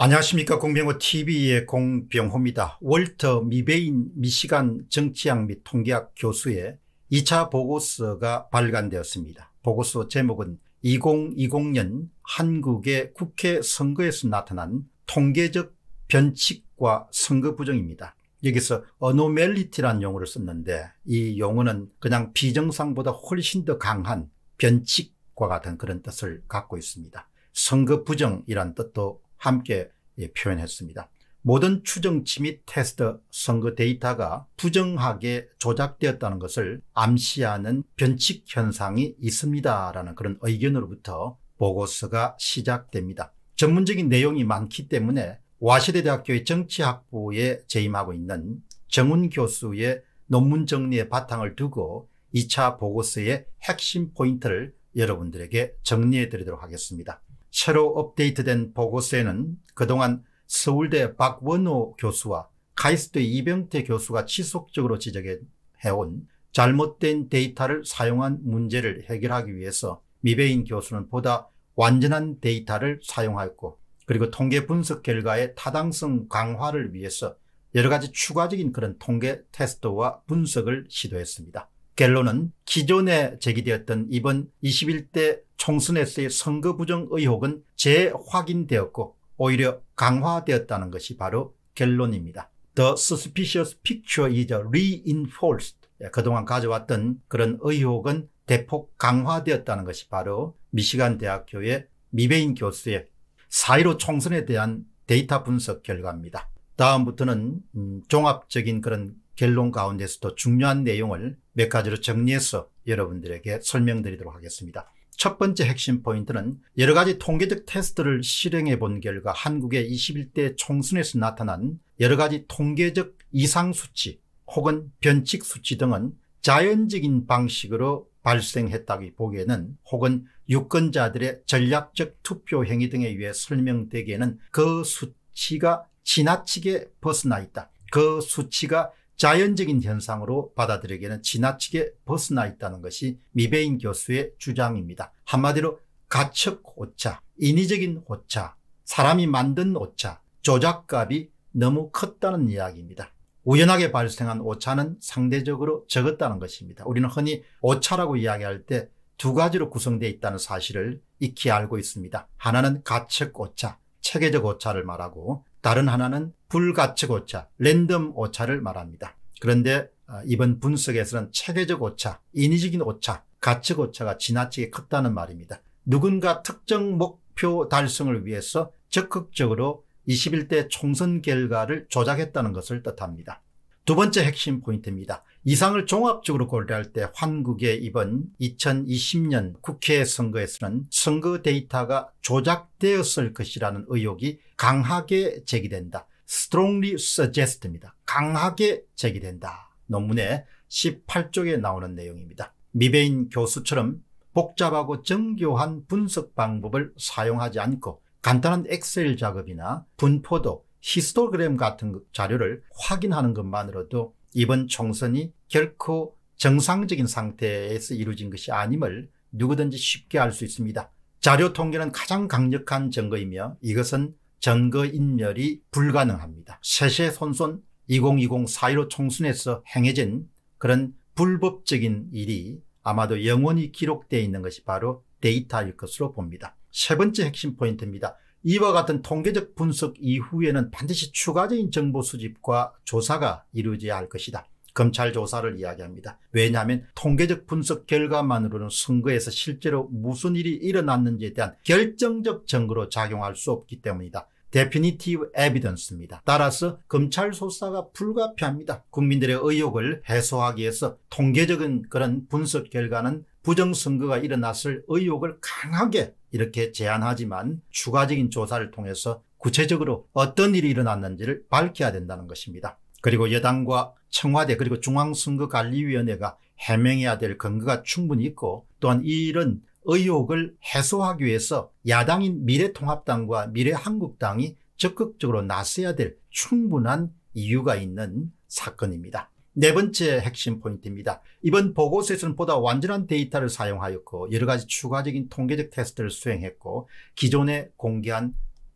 안녕하십니까 공병호TV의 공병호입니다. 월터 미베인 미시간 정치학 및 통계학 교수의 2차 보고서가 발간되었습니다. 보고서 제목은 2020년 한국의 국회 선거에서 나타난 통계적 변칙과 선거 부정입니다. 여기서 어노멜리티라는 용어를 썼는데 이 용어는 그냥 비정상보다 훨씬 더 강한 변칙과 같은 그런 뜻을 갖고 있습니다. 선거 부정이란 뜻도 함께 예, 표현했습니다. 모든 추정치 및 테스트 선거 데이터가 부정하게 조작되었다는 것을 암시하는 변칙 현상이 있습니다라는 그런 의견으로부터 보고서가 시작됩니다. 전문적인 내용이 많기 때문에 와시대 대학교의 정치학부에 재임하고 있는 정훈 교수의 논문 정리의 바탕을 두고 2차 보고서의 핵심 포인트를 여러분들에게 정리해 드리도록 하겠습니다. 새로 업데이트된 보고서에는 그동안 서울대 박원호 교수와 카이스트 이병태 교수가 지속적으로 지적해온 잘못된 데이터를 사용한 문제를 해결하기 위해서 미베인 교수는 보다 완전한 데이터를 사용하였고 그리고 통계 분석 결과의 타당성 강화를 위해서 여러 가지 추가적인 그런 통계 테스트와 분석을 시도했습니다. 결론은 기존에 제기되었던 이번 21대 총선에서의 선거 부정 의혹은 재확인되었고 오히려 강화되었다는 것이 바로 결론입니다. The suspicious picture is reinforced. 예, 그동안 가져왔던 그런 의혹은 대폭 강화되었다는 것이 바로 미시간 대학교의 미베인 교수의 4.15 총선에 대한 데이터 분석 결과입니다. 다음부터는 음, 종합적인 그런 결론 가운데서도 중요한 내용을 몇 가지로 정리해서 여러분들에게 설명드리도록 하겠습니다. 첫 번째 핵심 포인트는 여러 가지 통계적 테스트를 실행해 본 결과 한국의 21대 총선에서 나타난 여러 가지 통계적 이상 수치 혹은 변칙 수치 등은 자연적인 방식으로 발생했다기 보기에는 혹은 유권자들의 전략적 투표 행위 등에 의해 설명되기에는 그 수치가 지나치게 벗어나 있다. 그 수치가 자연적인 현상으로 받아들이기에는 지나치게 벗어나 있다는 것이 미베인 교수의 주장입니다. 한마디로 가측 오차, 인위적인 오차, 사람이 만든 오차, 조작값이 너무 컸다는 이야기입니다. 우연하게 발생한 오차는 상대적으로 적었다는 것입니다. 우리는 흔히 오차라고 이야기할 때 두 가지로 구성되어 있다는 사실을 익히 알고 있습니다. 하나는 가측 오차, 체계적 오차를 말하고 다른 하나는 불가측 오차, 랜덤 오차를 말합니다. 그런데 아, 이번 분석에서는 체계적 오차, 인위적인 오차, 가측 오차가 지나치게 컸다는 말입니다. 누군가 특정 목표 달성을 위해서 적극적으로 21대 총선 결과를 조작했다는 것을 뜻합니다. 두 번째 핵심 포인트입니다. 이상을 종합적으로 고려할 때 한국의 이번 2020년 국회 선거에서는 선거 데이터가 조작되었을 것이라는 의혹이 강하게 제기된다. strongly suggest입니다. 강하게 제기된다. 논문의 18쪽에 나오는 내용입니다. 미베인 교수처럼 복잡하고 정교한 분석 방법을 사용하지 않고 간단한 엑셀 작업이나 분포도 히스토그램 같은 그 자료를 확인하는 것만으로도 이번 총선이 결코 정상적인 상태에서 이루어진 것이 아님을 누구든지 쉽게 알 수 있습니다. 자료 통계는 가장 강력한 증거이며 이것은 전거인멸이 불가능합니다. 세세손손 2020 4.15 총선에서 행해진 그런 불법적인 일이 아마도 영원히 기록되어 있는 것이 바로 데이터일 것으로 봅니다. 세 번째 핵심 포인트입니다. 이와 같은 통계적 분석 이후에는 반드시 추가적인 정보 수집과 조사가 이루어져야 할 것이다. 검찰 조사를 이야기합니다. 왜냐하면 통계적 분석 결과만으로는 선거에서 실제로 무슨 일이 일어났는지에 대한 결정적 증거로 작용할 수 없기 때문이다. 데피니티브 에비던스입니다. 따라서 검찰 수사가 불가피합니다. 국민들의 의혹을 해소하기 위해서 통계적인 그런 분석 결과는 부정선거가 일어났을 의혹을 강하게 이렇게 제안하지만 추가적인 조사를 통해서 구체적으로 어떤 일이 일어났는지를 밝혀야 된다는 것입니다. 그리고 여당과 청와대 그리고 중앙선거관리위원회가 해명해야 될 근거가 충분히 있고 또한 이 일은 의혹을 해소하기 위해서 야당인 미래통합당과 미래한국당이 적극적으로 나서야 될 충분한 이유가 있는 사건입니다. 네 번째 핵심 포인트입니다. 이번 보고서에서는 보다 완전한 데이터를 사용하였고 여러 가지 추가적인 통계적 테스트를 수행했고 기존에 공개한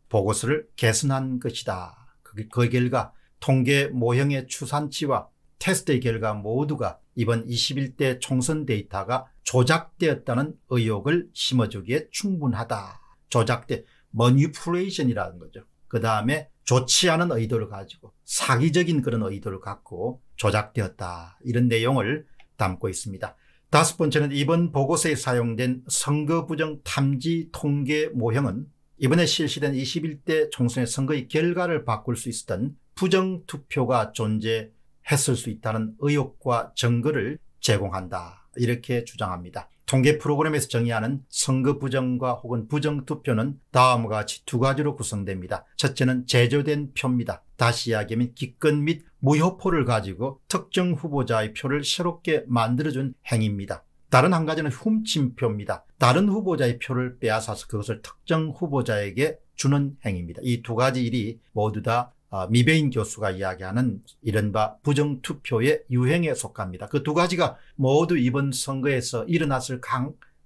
보고서를 개선한 것이다. 그, 그 결과 통계 모형의 추산치와 테스트의 결과 모두가 이번 21대 총선 데이터가 조작되었다는 의혹을 심어주기에 충분하다. 조작된 머니플레이션이라는 거죠. 그 다음에 좋지 않은 의도를 가지고 사기적인 그런 의도를 갖고 조작되었다. 이런 내용을 담고 있습니다. 다섯 번째는 이번 보고서에 사용된 선거 부정 탐지 통계 모형은 이번에 실시된 21대 총선의 선거의 결과를 바꿀 수 있었던 부정 투표가 존재했을 수 있다는 의혹과 증거를 제공한다. 이렇게 주장합니다. 통계 프로그램에서 정의하는 선거 부정과 혹은 부정 투표는 다음과 같이 두 가지로 구성됩니다. 첫째는 제조된 표입니다. 다시 이야기하면 기권 및 무효포를 가지고 특정 후보자의 표를 새롭게 만들어준 행위입니다. 다른 한 가지는 훔침표입니다. 다른 후보자의 표를 빼앗아서 그것을 특정 후보자에게 주는 행위입니다. 이 두 가지 일이 모두 다 어, 미베인 교수가 이야기하는 이른바 부정투표의 유행에 속합니다. 그 두 가지가 모두 이번 선거에서 일어났을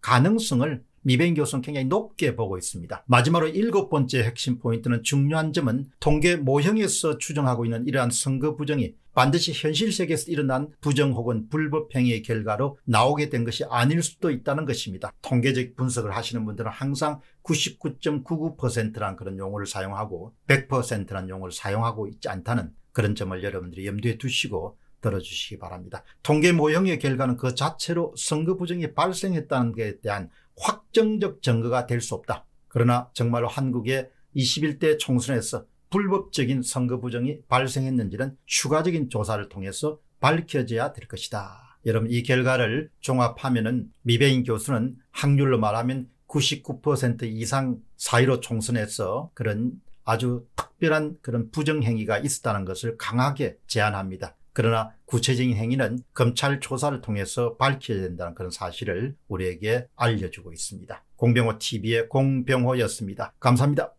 가능성을 미뱅 교수는 굉장히 높게 보고 있습니다. 마지막으로 일곱 번째 핵심 포인트는 중요한 점은 통계 모형에서 추정하고 있는 이러한 선거 부정이 반드시 현실 세계에서 일어난 부정 혹은 불법 행위의 결과로 나오게 된 것이 아닐 수도 있다는 것입니다. 통계적 분석을 하시는 분들은 항상 99.99%란 그런 용어를 사용하고 100%란 용어를 사용하고 있지 않다는 그런 점을 여러분들이 염두에 두시고 들어주시기 바랍니다. 통계 모형의 결과는 그 자체로 선거 부정이 발생했다는 것에 대한 확정적 증거가 될 수 없다. 그러나 정말로 한국의 21대 총선에서 불법적인 선거 부정이 발생했는지는 추가적인 조사를 통해서 밝혀져야 될 것이다. 여러분 이 결과를 종합하면 미베인 교수는 확률로 말하면 99% 이상 사이로 총선에서 그런 아주 특별한 그런 부정행위가 있었다는 것을 강하게 제안합니다. 그러나 구체적인 행위는 검찰 조사를 통해서 밝혀야 된다는 그런 사실을 우리에게 알려주고 있습니다. 공병호 TV의 공병호였습니다. 감사합니다.